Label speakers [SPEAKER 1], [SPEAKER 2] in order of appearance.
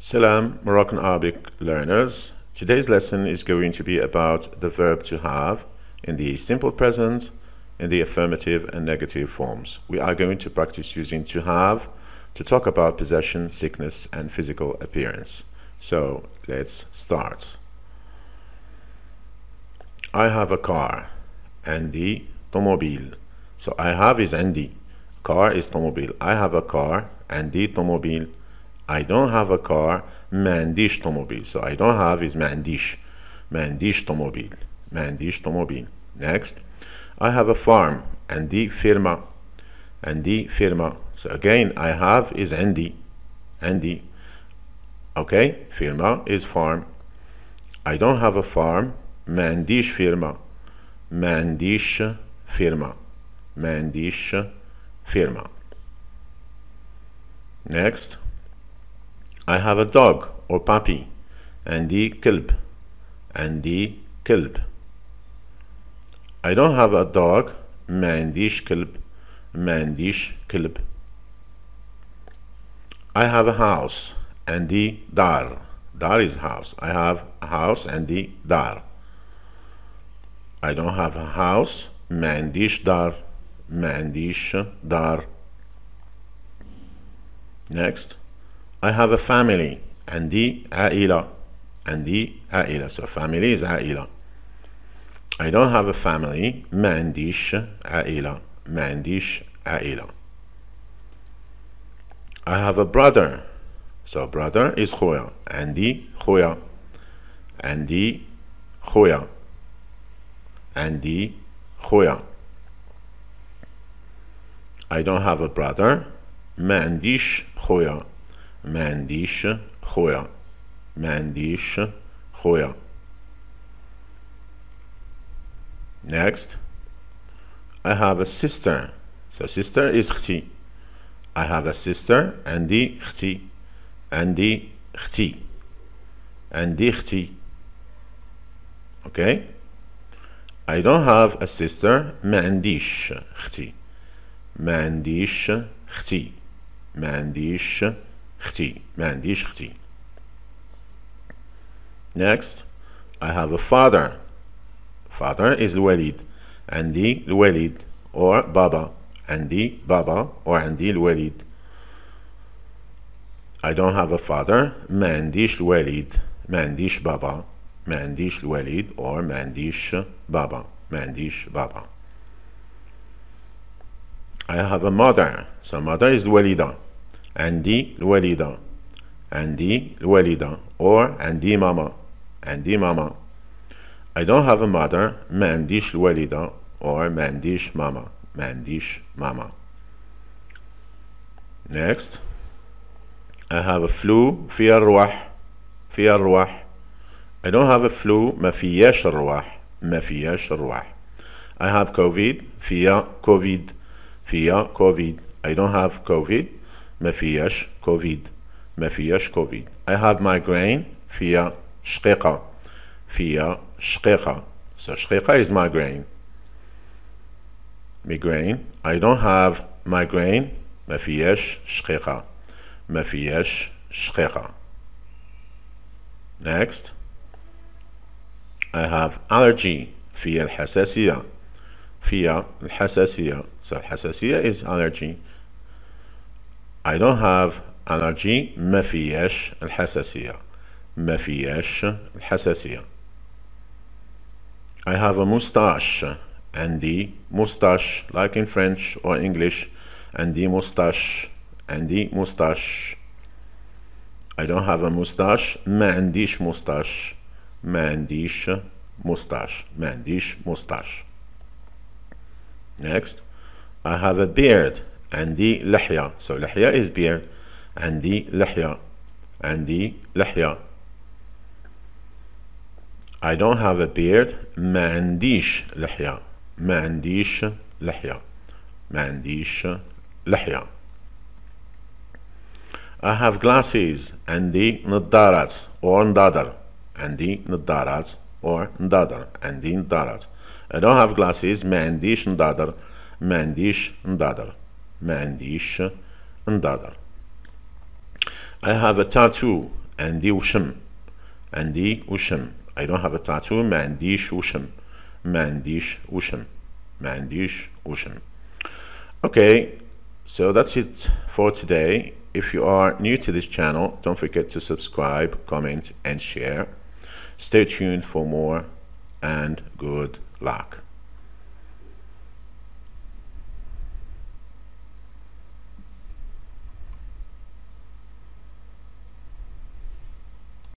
[SPEAKER 1] Salam, Moroccan Arabic learners. Today's lesson is going to be about the verb to have in the simple present, in the affirmative and negative forms. We are going to practice using to have to talk about possession, sickness, and physical appearance. So let's start. I have a car. andy, طموبيل. So I have is andy, Car is طموبيل. I have a car. andy, طموبيل. I don't have a car, منdish tomobil. So I don't have is منdish. منdish tomobil. منdish tomobil. Next, I have a farm, Andi firma. andi firma. So again, I have is Andy. Andy. Okay, firma is farm. I don't have a farm, Mandish firma. mandish firma. mandish, firma. Next. I have a dog or puppy. عندي كلب. عندي كلب. I don't have a dog. mandish عنديش mandish ما I have a house. عندي dar, Dar is house. I have a house عندي dar. I don't have a house. mandish dar, mandish dar. Next. I have a family عندي عائلة عندي عائلة so family is عائلة I don't have a family ما عنديش عائلة ما عنديش عائلة I have a brother so brother is خويا عندي خويا عندي خويا عندي خويا I don't have a brother ما عنديش خويا ما عنديش خويا ما عنديش خويا next I have a sister so sister is اختي I have a sister عندي اختي عندي اختي عندي اختي okay I don't have a sister ما عنديش اختي ما عنديش اختي ما عنديش اختي ما عنديش اختي next I have a father father is الوالد عندي الوالد or بابا عندي بابا or عندي الوالد I don't have a father ما عنديش الوالد ما عنديش بابا ما عنديش الوالد or ما عنديش بابا ما عنديش بابا I have a mother so mother is الوالدة عندي الوالدة عندي الوالدة or عندي ماما عندي ماما I don't have a mother ما عنديش الوالدة or ما عنديش ماما ما عنديش ماما next I have a flu فيها الروح فيها الروح I don't have a flu ما فياش الروح ما فياش الروح I have COVID فيها COVID فيها COVID I don't have COVID ma covid ma covid i have migraine fiya shqiqa fiya shqiqa so shqiqa is migraine migraine i don't have migraine ma fiyash shqiqa ma next i have allergy fiya al-hassasiya fiya so al is allergy I don't have allergy ما فياش الحساسية ما فياش الحساسية I have a mustache عندي mustache like in French or English عندي mustache عندي mustache I don't have a mustache ما عنديش mustache ما عنديش mustache ما عنديش mustache next I have a beard عندي لحية so لحية is beard عندي لحية عندي لحية I don't have a beard ما عنديش لحية ما عنديش لحية ما عنديش لحية I have glasses عندي نظارات or نظارة عندي نظارات or نظارة عندي نظارات I don't have glasses ما عنديش نظارة ما عنديش نظارة ما عنديش نضاضر I have a tattoo عندي وشم عندي وشم I don't have a tattoo ما عنديش وشم ما عنديش وشم ما عنديش وشم Okay so that's it for today if you are new to this channel don't forget to subscribe comment and share stay tuned for more and good luck